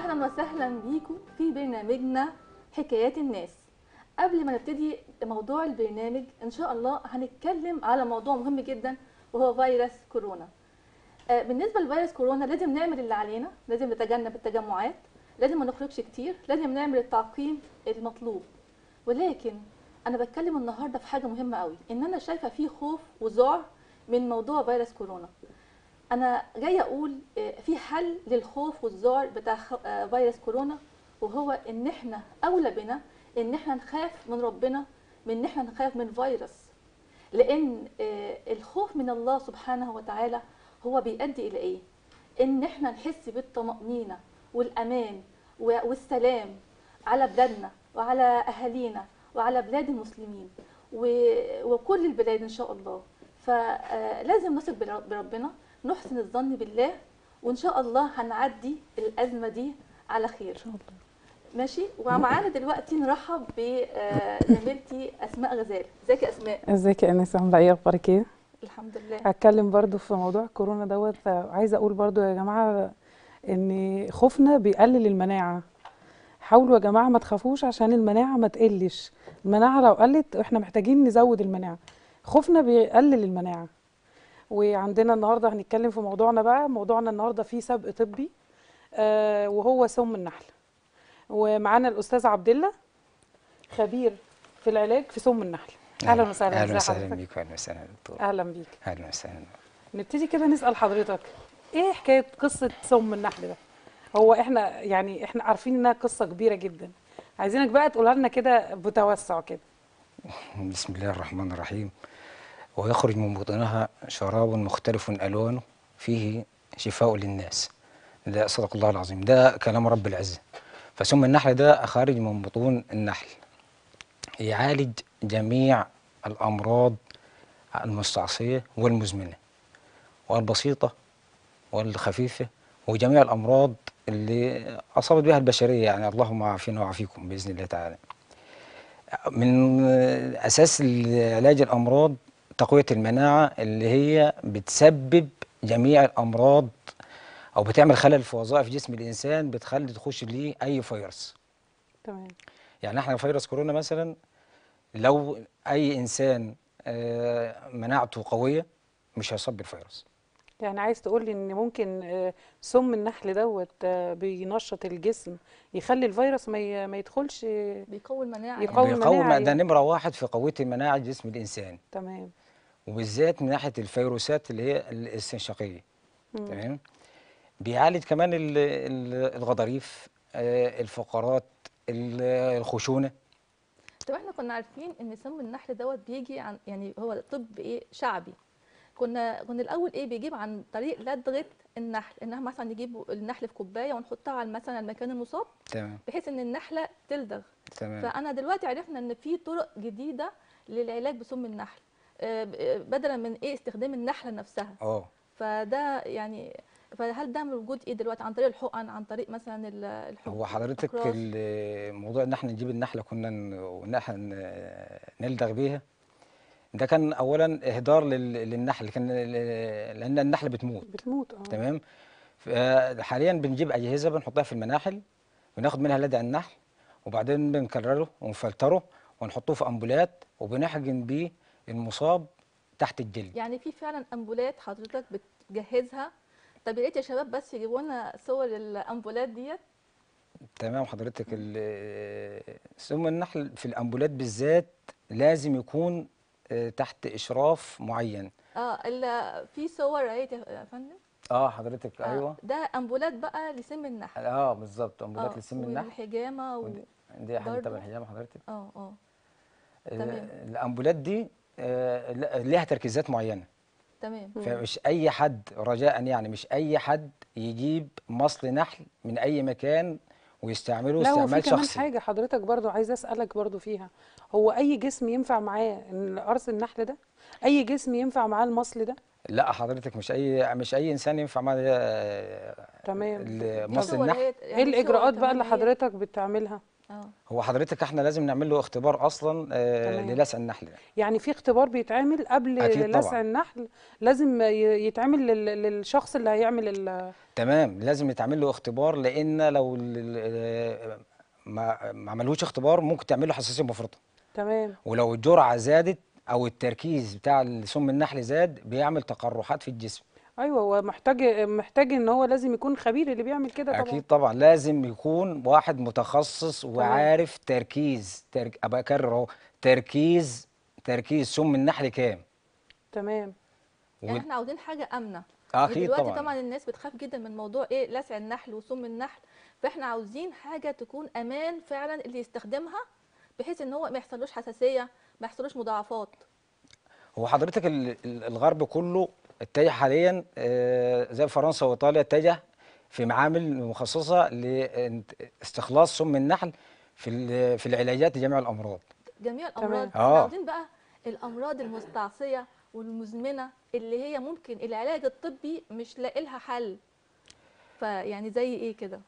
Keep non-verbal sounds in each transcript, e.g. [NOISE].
اهلا وسهلا بيكم في برنامجنا حكايات الناس قبل ما نبتدي موضوع البرنامج ان شاء الله هنتكلم على موضوع مهم جدا وهو فيروس كورونا آه، بالنسبه لفيروس كورونا لازم نعمل اللي علينا لازم نتجنب التجمعات لازم ما نخرجش كتير لازم نعمل التعقيم المطلوب ولكن انا بتكلم النهارده في حاجه مهمه قوي ان انا شايفه في خوف وذعر من موضوع فيروس كورونا انا جايه اقول آه، في حل للخوف والذعر بتاع آه، فيروس كورونا وهو ان احنا اولى بنا ان احنا نخاف من ربنا من ان احنا نخاف من فيروس لان آه، الخوف من الله سبحانه وتعالى هو بيؤدي الى ايه ان احنا نحس بالطمانينه والامان والسلام على بلادنا وعلى اهالينا وعلى بلاد المسلمين وكل البلاد ان شاء الله فلازم نثق بربنا نحسن الظن بالله وان شاء الله هنعدي الازمه دي على خير ان شاء الله ماشي ومعانا دلوقتي نرحب بزميلتي آه، اسماء غزال ازيك يا اسماء ازيك يا انسه عامله ايه اخبارك ايه الحمد لله هتكلم برضو في موضوع كورونا دوت عايزه اقول برضو يا جماعه ان خوفنا بيقلل المناعه حاولوا يا جماعه ما تخافوش عشان المناعه ما تقلش المناعه لو قلت احنا محتاجين نزود المناعه خوفنا بيقلل المناعه وعندنا النهارده هنتكلم في موضوعنا بقى موضوعنا النهارده فيه سبق طبي آه وهو سم النحل ومعانا الاستاذ عبد الله خبير في العلاج في سم النحل اهلا وسهلا اهلا وسهلا بيك اهلا وسهلا دكتور اهلا بيك اهلا وسهلا نبتدي كده نسال حضرتك ايه حكايه قصه سم النحل ده هو احنا يعني احنا عارفين انها قصه كبيره جدا عايزينك بقى تقولها لنا كده بتوسع كده بسم الله الرحمن الرحيم ويخرج من بطنها شراب مختلف ألوانه فيه شفاء للناس ده صدق الله العظيم ده كلام رب العزة فسم النحل ده خارج من بطون النحل يعالج جميع الأمراض المستعصية والمزمنة والبسيطة والخفيفة وجميع الأمراض اللي أصابت بها البشرية يعني اللهم عافينا وعافيكم بإذن الله تعالى من أساس علاج الأمراض تقوية المناعة اللي هي بتسبب جميع الأمراض أو بتعمل خلل في وظائف جسم الإنسان بتخلي تخش ليه أي فيروس تمام يعني احنا فيروس كورونا مثلا لو أي إنسان آه، مناعته قوية مش هيصاب بالفيروس يعني عايز تقول لي ان ممكن سم آه، النحل دوت آه، بينشط الجسم يخلي الفيروس ما ما يدخلش بيقوي المناعه يقوي المناعه يعني. ده نمره واحد في قوه المناعه جسم الانسان تمام وبالذات من ناحيه الفيروسات اللي هي الاستنشاقيه تمام بيعالج كمان الغضاريف آه، الفقرات الخشونه طب احنا كنا عارفين ان سم النحل دوت بيجي عن يعني هو طب ايه شعبي كنا كنا الاول ايه بيجيب عن طريق لدغه النحل انها مثلا نجيب النحل في كوبايه ونحطها على مثلا المكان المصاب تمام بحيث ان النحله تلدغ تمام فانا دلوقتي عرفنا ان في طرق جديده للعلاج بسم النحل بدلا من ايه استخدام النحله نفسها اه فده يعني فهل ده موجود ايه دلوقتي عن طريق الحقن عن طريق مثلا الحقن هو حضرتك الموضوع ان احنا نجيب النحله كنا احنا نلدغ بيها ده كان اولا اهدار للنحل كان لان النحل بتموت بتموت اه تمام حاليا بنجيب اجهزه بنحطها في المناحل بناخد منها لدع النحل وبعدين بنكرره ونفلتره ونحطه في امبولات وبنحجن بيه المصاب تحت الجلد يعني في فعلا امبولات حضرتك بتجهزها طب يا ريت يا شباب بس يجيبوا لنا صور الامبولات ديت تمام حضرتك سم النحل في الامبولات بالذات لازم يكون آه، تحت اشراف معين اه في صور اهي يا فندم اه حضرتك آه ايوه ده امبولات بقى لسم النحل اه بالظبط امبولات آه لسم النحل والحجامه و... دي حاجه تبع الحجامه حضرتك آه،, اه اه تمام الامبولات دي آه، ليها تركيزات معينه تمام فمش اي حد رجاء يعني مش اي حد يجيب مصل نحل من اي مكان ويستعمله استعمال شخصي لا وفي حاجه حضرتك برضو عايزه اسالك برضو فيها هو اي جسم ينفع معاه قرص النحل ده اي جسم ينفع معاه المصل ده لا حضرتك مش اي مش اي انسان ينفع معاه آه، تمام مصل النحل ايه يعني الاجراءات بقى اللي حضرتك بتعملها اه. هو حضرتك احنا لازم نعمل له اختبار اصلا آه، للسع النحل يعني. يعني في اختبار بيتعمل قبل لسع النحل لازم يتعمل للشخص اللي هيعمل ال... تمام لازم يتعمل له اختبار لان لو آه، ما ما عملوش اختبار ممكن تعمل له حساسيه مفرطه تمام ولو الجرعه زادت او التركيز بتاع سم النحل زاد بيعمل تقرحات في الجسم ايوه هو محتاج محتاج ان هو لازم يكون خبير اللي بيعمل كده طبعا اكيد طبعا لازم يكون واحد متخصص وعارف تركيز ترك... ابقى اكرر اهو تركيز تركيز سم النحل كام تمام يعني احنا عاوزين حاجه امنه اكيد طبعا دلوقتي طبعا الناس بتخاف جدا من موضوع ايه لسع النحل وسم النحل فاحنا عاوزين حاجه تكون امان فعلا اللي يستخدمها بحيث ان هو ما يحصلوش حساسيه ما يحصلوش مضاعفات هو حضرتك الغرب كله اتجه حاليا آه، زي فرنسا وايطاليا اتجه في معامل مخصصه لاستخلاص سم النحل في في العلاجات لجميع الامراض جميع الامراض اه عاوزين بقى الامراض المستعصيه والمزمنه اللي هي ممكن العلاج الطبي مش لاقي لها حل فيعني زي ايه كده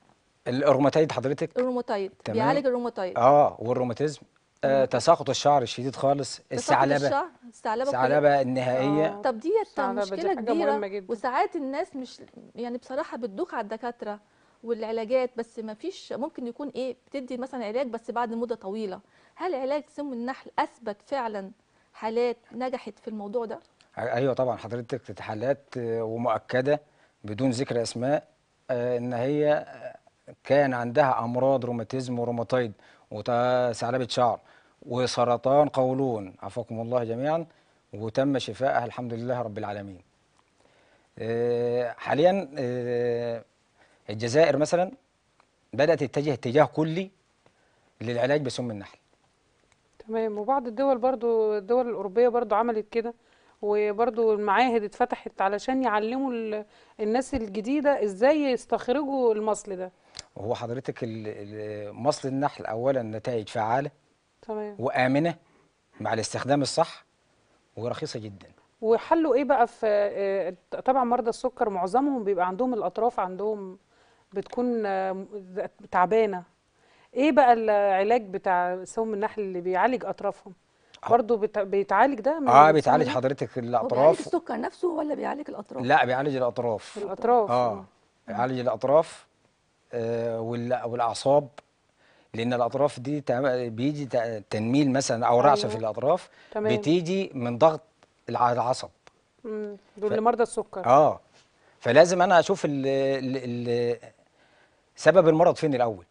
الروماتيد حضرتك الروماتايد بيعالج الروماتايد اه والروماتيزم آه، تساقط الشعر الشديد خالص الثعلبه الثعلبه النهائيه آه. طب دي مشكله كبيره وساعات الناس مش يعني بصراحه بتدوخ على الدكاتره والعلاجات بس ما فيش ممكن يكون ايه بتدي مثلا علاج بس بعد مده طويله هل علاج سم النحل اثبت فعلا حالات نجحت في الموضوع ده ايوه طبعا حضرتك حالات آه، ومؤكده بدون ذكر اسماء آه، ان هي كان عندها امراض روماتيزم وروماتويد وثعلبه شعر وسرطان قولون عفاكم الله جميعا وتم شفائها الحمد لله رب العالمين آه، حاليا آه، الجزائر مثلا بدأت تتجه اتجاه كلي للعلاج بسم النحل تمام وبعض الدول برضو الدول الأوروبية برضو عملت كده وبرضو المعاهد اتفتحت علشان يعلموا الناس الجديدة ازاي يستخرجوا المصل ده وهو حضرتك مصل النحل اولا نتائج فعاله تمام وامنه مع الاستخدام الصح ورخيصه جدا وحلوا ايه بقى في آه، طبعا مرضى السكر معظمهم بيبقى عندهم الاطراف عندهم بتكون آه، تعبانه ايه بقى العلاج بتاع سم النحل اللي بيعالج اطرافهم برضه بيتعالج ده من اه بيتعالج حضرتك الاطراف بيعالج السكر نفسه ولا بيعالج الاطراف لا بيعالج الاطراف الاطراف اه بيعالج الاطراف آه، والاعصاب لان الاطراف دي بيجي تنميل مثلا او رعشه في أيوه. الاطراف تمام. بتيجي من ضغط العصب دول ف... مرضى السكر اه فلازم انا اشوف الـ الـ الـ سبب المرض فين الاول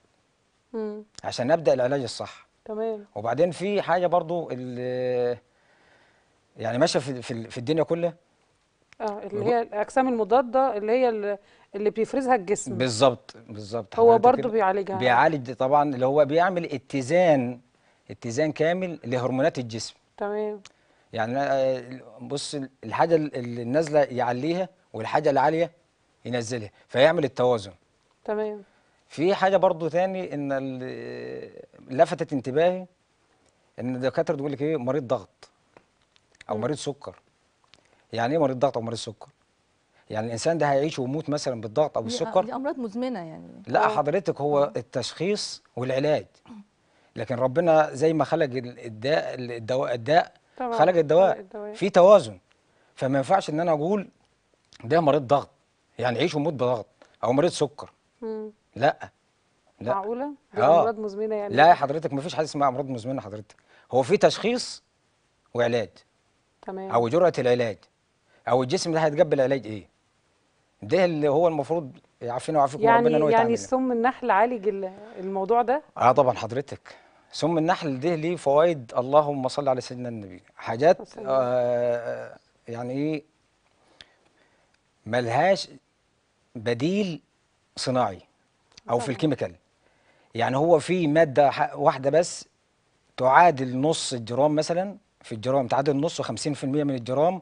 مم. عشان ابدا العلاج الصح تمام وبعدين في حاجه برضو يعني ماشيه في, في الدنيا كلها اه اللي هي الاجسام المضاده اللي هي اللي بيفرزها الجسم بالظبط بالظبط هو برضه بيعالجها بيعالج طبعا اللي هو بيعمل اتزان اتزان كامل لهرمونات الجسم تمام يعني آه، بص الحاجه اللي نازله يعليها والحاجه العاليه ينزلها فيعمل التوازن تمام في حاجه برضو ثاني ان لفتت انتباهي ان الدكاتره تقول لك ايه مريض ضغط او مريض سكر يعني ايه مريض ضغط او مريض سكر يعني الانسان ده هيعيش ويموت مثلا بالضغط او السكر دي امراض مزمنه يعني لا حضرتك هو التشخيص والعلاج لكن ربنا زي ما خلق الداء الدواء الداء خلق الدواء في توازن فما ينفعش ان انا اقول ده مريض ضغط يعني عيش وموت بضغط او مريض سكر لا لا معقوله دي آه. امراض مزمنه يعني لا يا حضرتك ما فيش حاجه اسمها امراض مزمنه حضرتك هو في تشخيص وعلاج تمام او جرعه العلاج او الجسم ده هيتقبل علاج ايه ده اللي هو المفروض يعافينا ويعافيكم يعني ربنا يعني يعني سم النحل عالج الموضوع ده اه طبعا حضرتك سم النحل ده ليه فوائد اللهم صل على سيدنا النبي حاجات آه يعني ايه ملهاش بديل صناعي او في الكيميكال يعني هو في ماده واحده بس تعادل نص الجرام مثلا في الجرام تعادل نص و50% من الجرام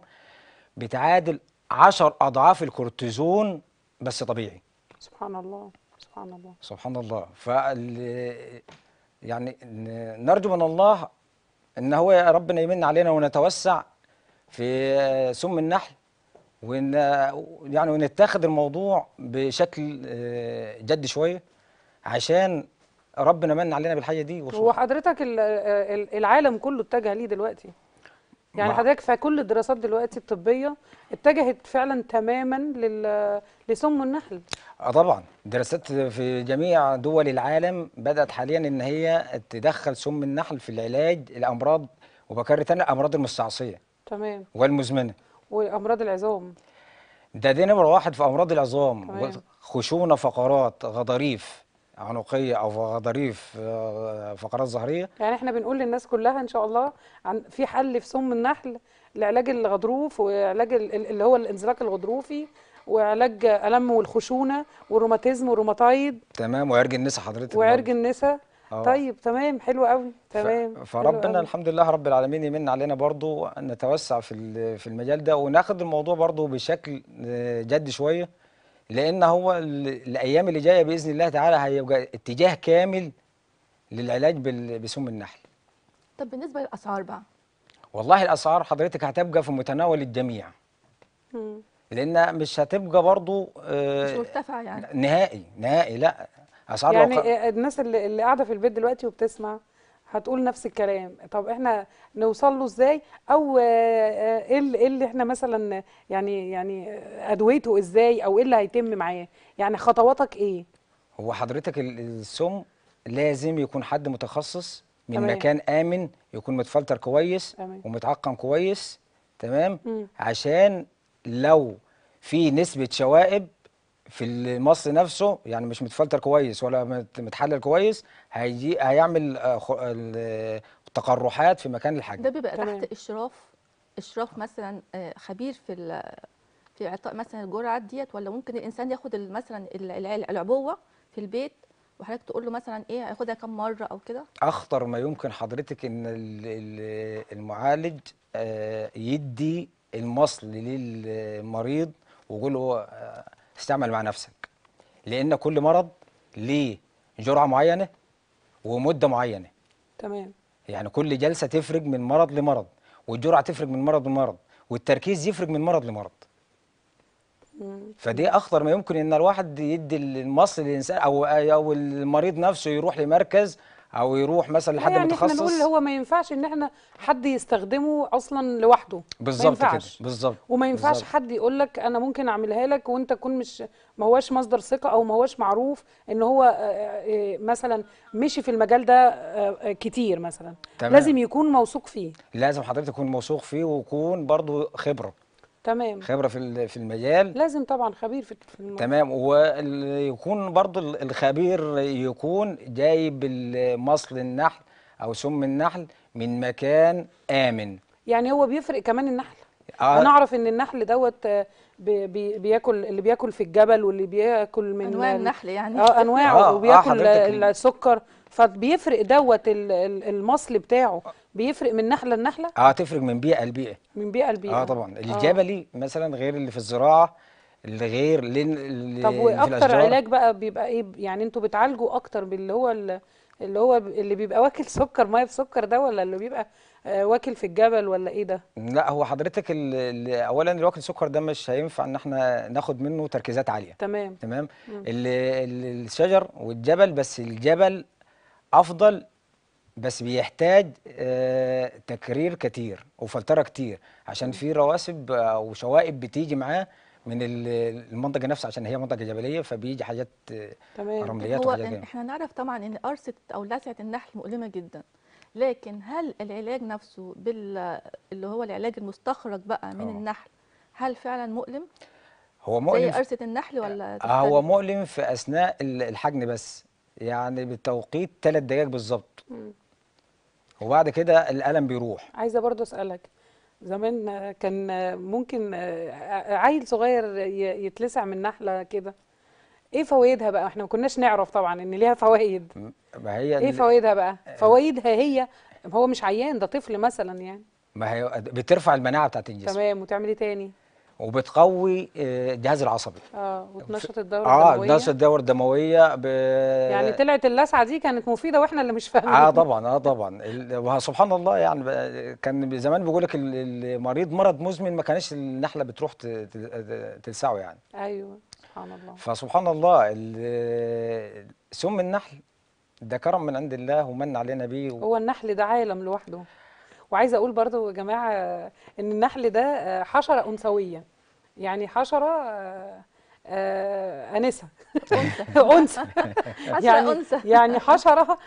بتعادل 10 اضعاف الكورتيزون بس طبيعي سبحان الله سبحان الله سبحان الله ف يعني نرجو من الله ان هو يا ربنا يمن علينا ونتوسع في سم النحل وان يعني ونتاخد الموضوع بشكل آه، جد شويه عشان ربنا من علينا بالحاجه دي وحضرتك هو آه، حضرتك العالم كله اتجه ليه دلوقتي يعني حضرتك فكل الدراسات دلوقتي الطبيه اتجهت فعلا تماما لل... لسم النحل اه طبعا دراسات في جميع دول العالم بدات حاليا ان هي تدخل سم النحل في العلاج الامراض وبكرر تاني الامراض المستعصيه تمام والمزمنه وامراض العظام ده دي نمره واحد في امراض العظام خشونه فقرات غضاريف عنقيه او غضاريف آه، فقرات ظهريه يعني احنا بنقول للناس كلها ان شاء الله عن في حل في سم النحل لعلاج الغضروف وعلاج اللي هو الانزلاق الغضروفي وعلاج الم والخشونه والروماتيزم والروماتايد تمام وعرج النسا حضرتك وعرج النسا أوه. طيب تمام حلو قوي تمام فربنا قوي. الحمد لله رب العالمين يمن علينا برضو نتوسع في في المجال ده وناخد الموضوع برضو بشكل آه، جد شويه لان هو الايام اللي جايه باذن الله تعالى هيبقى اتجاه كامل للعلاج بسم النحل طب بالنسبه للاسعار بقى والله الاسعار حضرتك هتبقى في متناول الجميع مم. لان مش هتبقى برضو آه، مش مرتفع يعني نهائي نهائي لا اسعار يعني لو... الناس اللي قاعده في البيت دلوقتي وبتسمع هتقول نفس الكلام طب احنا نوصل له ازاي او آه، آه، إيه, ايه اللي احنا مثلا يعني يعني آه، ادويته ازاي او ايه اللي هيتم معاه يعني خطواتك ايه هو حضرتك السم لازم يكون حد متخصص من تمام. مكان امن يكون متفلتر كويس تمام. ومتعقم كويس تمام مم. عشان لو في نسبه شوائب في مصر نفسه يعني مش متفلتر كويس ولا متحلل كويس هيجي هيعمل آه، تقرحات في مكان الحجم ده بيبقى تمام. تحت اشراف اشراف مثلا آه، خبير في في اعطاء مثلا الجرعه ديت ولا ممكن الانسان ياخد مثلا العبوه في البيت وحضرتك تقول له مثلا ايه هياخدها كم مره او كده اخطر ما يمكن حضرتك ان المعالج آه، يدي المصل للمريض ويقول له استعمل مع نفسك لان كل مرض ليه جرعه معينه ومده معينه تمام يعني كل جلسه تفرق من مرض لمرض والجرعه تفرق من مرض لمرض والتركيز يفرق من مرض لمرض فدي اخطر ما يمكن ان الواحد يدي المصل للانسان او او المريض نفسه يروح لمركز او يروح مثلا لحد يعني متخصص احنا نقول اللي هو ما ينفعش ان احنا حد يستخدمه اصلا لوحده بالظبط كده بالظبط وما ينفعش بالزبط. حد يقول لك انا ممكن اعملها لك وانت تكون مش ما هواش مصدر ثقه او ما هواش معروف ان هو آه، آه، آه، مثلا مشي في المجال ده كتير مثلا تمام. لازم يكون موثوق فيه لازم حضرتك تكون موثوق فيه ويكون برضه خبره تمام خبره في في المجال لازم طبعا خبير في الموضوع تمام ويكون برضو الخبير يكون جايب مصل النحل او سم النحل من مكان امن يعني هو بيفرق كمان النحل آه. انا اعرف ان النحل دوت بي بي بياكل اللي بياكل في الجبل واللي بياكل من انواع النحل يعني اه انواع آه،, آه وبياكل آه السكر فبيفرق دوت المصل بتاعه بيفرق من نحله لنحله؟ اه تفرق من بيئه لبيئه من بيئه لبيئه اه طبعا آه. الجبلي آه. مثلا غير اللي في الزراعه اللي غير اللي طب واكتر علاج بقى بيبقى ايه يعني انتوا بتعالجوا اكتر باللي هو اللي هو اللي بيبقى واكل [LAUGHS] سكر ميه بسكر ده ولا اللي بيبقى آه، واكل في الجبل ولا ايه ده؟ لا هو حضرتك اللي اولا اللي واكل سكر ده مش هينفع ان احنا ناخد منه تركيزات عاليه تمام تمام الشجر والجبل بس الجبل افضل بس بيحتاج آه، تكرير كتير وفلتره كتير عشان في رواسب او شوائب بتيجي معاه من المنطقه نفسها عشان هي منطقه جبليه فبيجي حاجات آه، تمام. رمليات هو وحاجات احنا نعرف طبعا ان قرصه او لسعه النحل مؤلمه جدا لكن هل العلاج نفسه بال اللي هو العلاج المستخرج بقى من أوه. النحل هل فعلا مؤلم هو مؤلم زي قرصه النحل ولا آه، هو مؤلم في اثناء الحجن بس يعني بتوقيت ثلاث دقائق بالظبط وبعد كده الالم بيروح عايزه برضه اسالك زمان كان ممكن عيل صغير يتلسع من نحله كده ايه فوائدها بقى احنا ما كناش نعرف طبعا ان ليها فوائد ما هي ايه فوائدها بقى آه. فوائدها هي هو مش عيان ده طفل مثلا يعني ما هي بترفع المناعه بتاعت الجسم تمام وتعمل ايه تاني وبتقوي آه، الجهاز العصبي اه وتنشط الدوره اه الدمويه اه بتنشط الدوره الدمويه ب... يعني طلعت اللسعه دي كانت مفيده واحنا اللي مش فاهمين اه طبعا اه طبعا وسبحان الله يعني كان زمان بيقول لك المريض مرض مزمن ما كانش النحله بتروح تلسعه يعني ايوه سبحان الله فسبحان الله سم النحل ده كرم من عند الله ومن علينا بيه و... هو النحل ده عالم لوحده وعايزه اقول برضو يا جماعه آه، ان النحل ده آه، حشره انثويه يعني حشره آه، انسه انثى [LAUGHS] [LAUGHS] يعني انثى [LAUGHS] يعني حشره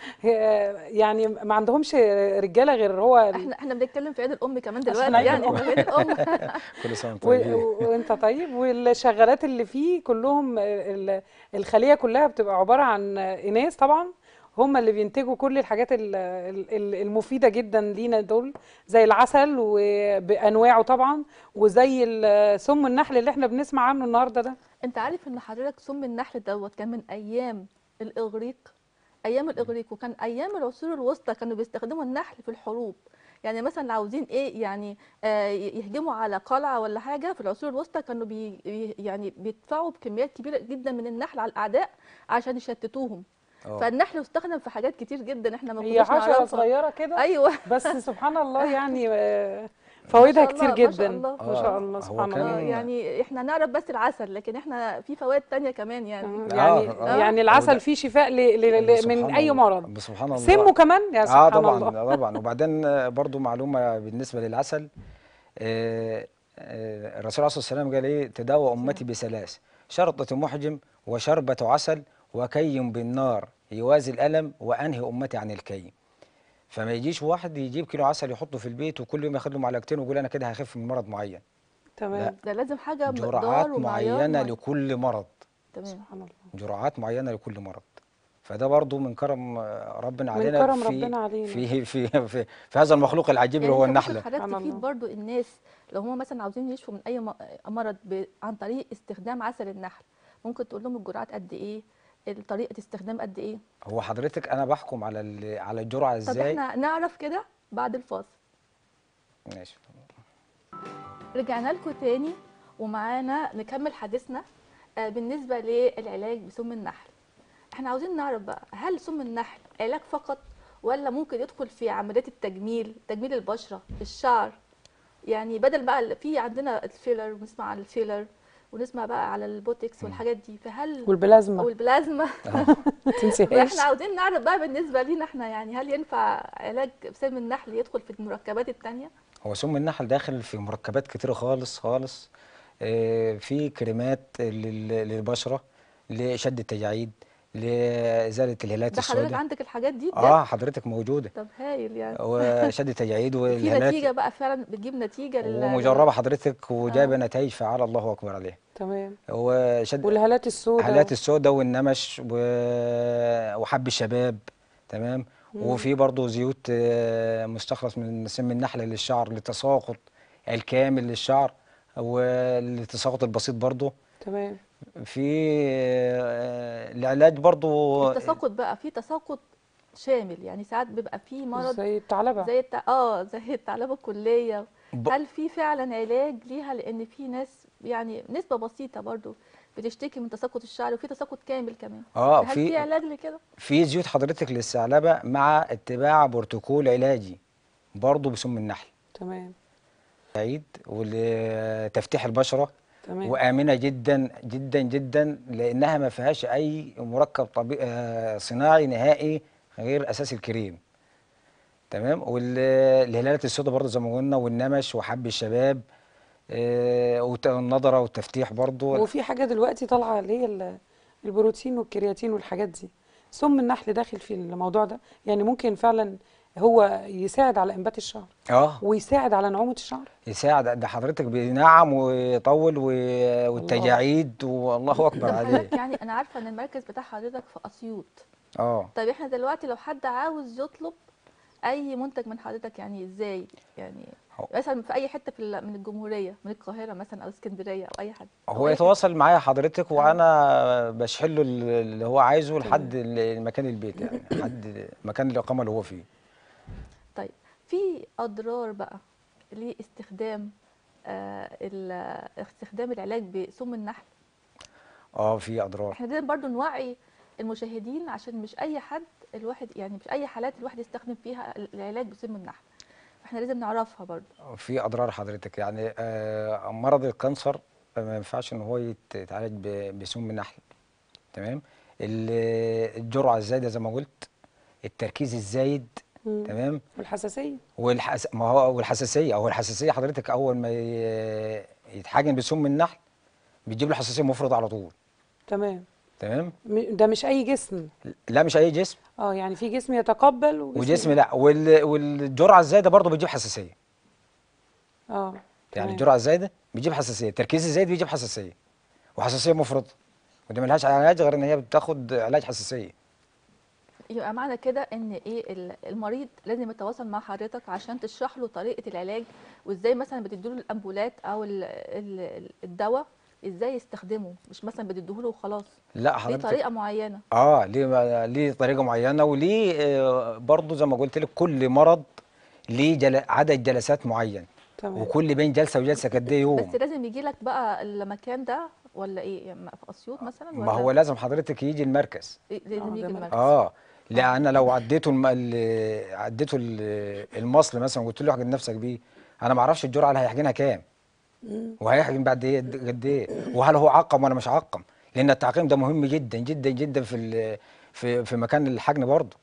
يعني ما عندهمش رجاله غير هو احنا احنا بنتكلم في عيد الام كمان دلوقتي يعني عيد الام كل سنه وانت طيب والشغالات اللي فيه كلهم الخليه كلها بتبقى عباره عن اناث طبعا هم اللي بينتجوا كل الحاجات المفيده جدا لينا دول زي العسل وبانواعه طبعا وزي سم النحل اللي احنا بنسمع عنه النهارده ده انت عارف ان حضرتك سم النحل دوت كان من ايام الاغريق ايام الاغريق وكان ايام العصور الوسطى كانوا بيستخدموا النحل في الحروب يعني مثلا عاوزين ايه يعني آه يهجموا على قلعه ولا حاجه في العصور الوسطى كانوا بي يعني بيدفعوا بكميات كبيره جدا من النحل على الاعداء عشان يشتتوهم اه. فالنحل استخدم في حاجات كتير جدا احنا ما كناش نعرفها هي عشره صغيره كده ايوه بس سبحان الله [LAUGHS] يعني آه، فوائدها كتير جدا آه، ما شاء الله ما شاء الله سبحان الله يعني احنا نعرف بس العسل لكن احنا في فوائد تانية كمان يعني آه يعني آه يعني العسل فيه شفاء ل ل ل من اي مرض سبحان الله سمه كمان يا سبحان آه طبعا الله طبعا [LAUGHS] وبعدين برضو معلومه بالنسبه للعسل الرسول عليه الصلاه والسلام قال ايه تداوى امتي بثلاث شرطه محجم وشربه عسل وكيم بالنار يوازي الألم وأنهي أمتي عن الكيم فما يجيش واحد يجيب كيلو عسل يحطه في البيت وكل يوم ياخد له معلقتين ويقول أنا كده هخف من مرض معين تمام ده لازم حاجة جرعات معينة لكل مرض تمام سبحان الله جرعات معينة لكل مرض فده برضو من كرم ربنا علينا من كرم في ربنا علينا في في في, في, في هذا المخلوق العجيب اللي يعني هو النحله حضرتك تفيد برضو الناس لو هم مثلا عاوزين يشفوا من اي مرض عن طريق استخدام عسل النحل ممكن تقول لهم الجرعات قد ايه طريقه استخدام قد ايه هو حضرتك انا بحكم على على الجرعه ازاي طب احنا نعرف كده بعد الفاصل ماشي رجعنا لكم تاني ومعانا نكمل حديثنا آه، بالنسبه للعلاج بسم النحل احنا عاوزين نعرف بقى هل سم النحل علاج فقط ولا ممكن يدخل في عمليات التجميل تجميل البشره الشعر يعني بدل بقى في عندنا الفيلر بنسمع عن الفيلر ونسمع بقى على البوتكس والحاجات دي فهل والبلازما والبلازما [LAUGHS] احنا عاوزين نعرف بقى بالنسبه لينا احنا يعني هل ينفع علاج سم النحل يدخل في المركبات الثانيه هو سم النحل داخل في مركبات كتيره خالص خالص آه، في كريمات للبشره لشد التجاعيد لازاله الهلالات السوداء ده حضرتك عندك الحاجات دي, دي اه حضرتك موجوده طب هايل يعني وشد [LAUGHS] تجاعيد والهلالات نتيجه بقى فعلا بتجيب نتيجه لل... ومجربه حضرتك وجايبه آه. نتائج فعال الله اكبر عليها تمام وشد والهالات السوداء الهالات السوداء والنمش و... وحب الشباب تمام مم. وفي برضه زيوت آه، مستخلص من سم النحل للشعر لتساقط الكامل للشعر والتساقط البسيط برضه تمام في آه، العلاج برضو التساقط بقى في تساقط شامل يعني ساعات بيبقى في مرض زي الثعلبه زي الت... اه زي الثعلبه الكليه ب... هل في فعلا علاج ليها لان في ناس يعني نسبه بسيطه برضو بتشتكي من تساقط الشعر وفي تساقط كامل كمان اه هل في, في علاج لكده في زيوت حضرتك للثعلبه مع اتباع بروتوكول علاجي برضو بسم النحل تمام عيد ولتفتيح البشره تمام. وامنه جدا جدا جدا لانها ما فيهاش اي مركب طبيعي آه، صناعي نهائي غير اساس الكريم تمام والهلالات السوداء برضه زي ما قلنا والنمش وحب الشباب آه، والنضره والتفتيح برضه وفي حاجه دلوقتي طالعه اللي هي البروتين والكرياتين والحاجات دي سم النحل داخل في الموضوع ده يعني ممكن فعلا هو يساعد على انبات الشعر اه ويساعد على نعومه الشعر يساعد ده حضرتك بنعم ويطول و... والتجاعيد والله [LAUGHS] اكبر عليه يعني انا عارفه ان المركز بتاع حضرتك في اسيوط اه طب احنا دلوقتي لو حد عاوز يطلب اي منتج من حضرتك يعني ازاي يعني مثلا في اي حته في من الجمهوريه من القاهره مثلا او اسكندريه او اي حد هو أي يتواصل معايا حضرتك وانا بشحن له اللي هو عايزه لحد مكان البيت يعني لحد مكان الاقامه اللي هو فيه طيب في اضرار بقى لاستخدام آه استخدام العلاج بسم النحل اه في اضرار احنا لازم برضو نوعي المشاهدين عشان مش اي حد الواحد يعني مش اي حالات الواحد يستخدم فيها العلاج بسم النحل فاحنا لازم نعرفها برضو آه، في اضرار حضرتك يعني آه مرض الكانسر ما ينفعش ان هو يتعالج بسم النحل تمام الجرعه الزايده زي ما قلت التركيز الزايد تمام والحساسيه والحس... ما هو والحساسيه هو الحساسيه حضرتك اول ما يتحجن بسم النحل بيجيب له حساسيه مفرطه على طول تمام تمام ده مش اي جسم لا مش اي جسم اه يعني في جسم يتقبل وجسم, وجسم لا وال... والجرعه الزايده برضه بتجيب حساسيه اه يعني الجرعه الزايده بتجيب حساسيه التركيز الزايد بيجيب حساسيه وحساسيه مفرطه ودي ملهاش علاج غير ان هي بتاخد علاج حساسيه يبقى معنى كده ان ايه المريض لازم يتواصل مع حضرتك عشان تشرح له طريقه العلاج وازاي مثلا بتديله الامبولات او الدواء ازاي يستخدمه مش مثلا بتديهوله وخلاص لا حضرتك ليه طريقه معينه اه ليه ليه طريقه معينه وليه آه، برضه زي ما قلت لك كل مرض ليه جل... عدد جلسات معين تمام. وكل بين جلسه وجلسه قد ايه يوم بس لازم يجي لك بقى المكان ده ولا ايه يعني في اسيوط مثلا ولا ما هو لازم حضرتك يجي المركز إيه، لازم آه، يجي المركز اه انا لو عديته الم... عديته المصل مثلا وقلت له احجن نفسك بيه انا ما اعرفش الجرعه اللي هيحجنها كام وهيحجن بعد ايه قد ايه وهل هو عقم ولا مش عقم لان التعقيم ده مهم جدا جدا جدا في في في مكان الحجن برضه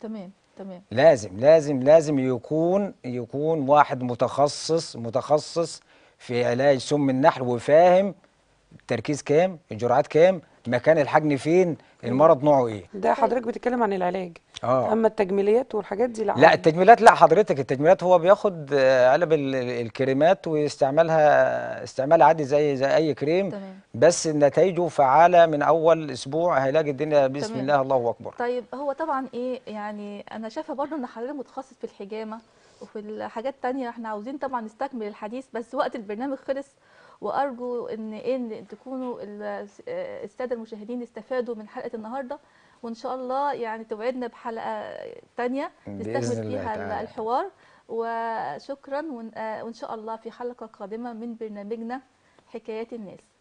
تمام تمام لازم لازم لازم يكون يكون واحد متخصص متخصص في علاج سم النحل وفاهم التركيز كام الجرعات كام مكان الحجن فين المرض نوعه ايه ده حضرتك بتتكلم عن العلاج اه اما التجميلات والحاجات دي لا لا التجميلات لا حضرتك التجميلات هو بياخد علب آه، الكريمات ويستعملها استعمال عادي زي زي اي كريم تمام. بس نتائجه فعاله من اول اسبوع هيلاقي الدنيا بسم تمام. الله الله اكبر طيب هو طبعا ايه يعني انا شايفه برضه ان حضرتك متخصص في الحجامه وفي الحاجات الثانيه احنا عاوزين طبعا نستكمل الحديث بس وقت البرنامج خلص وارجو ان ان تكونوا آه، الساده المشاهدين استفادوا من حلقه النهارده وان شاء الله يعني توعدنا بحلقه ثانيه نستكمل فيها الحوار وشكرا آه، وان شاء الله في حلقه قادمه من برنامجنا حكايات الناس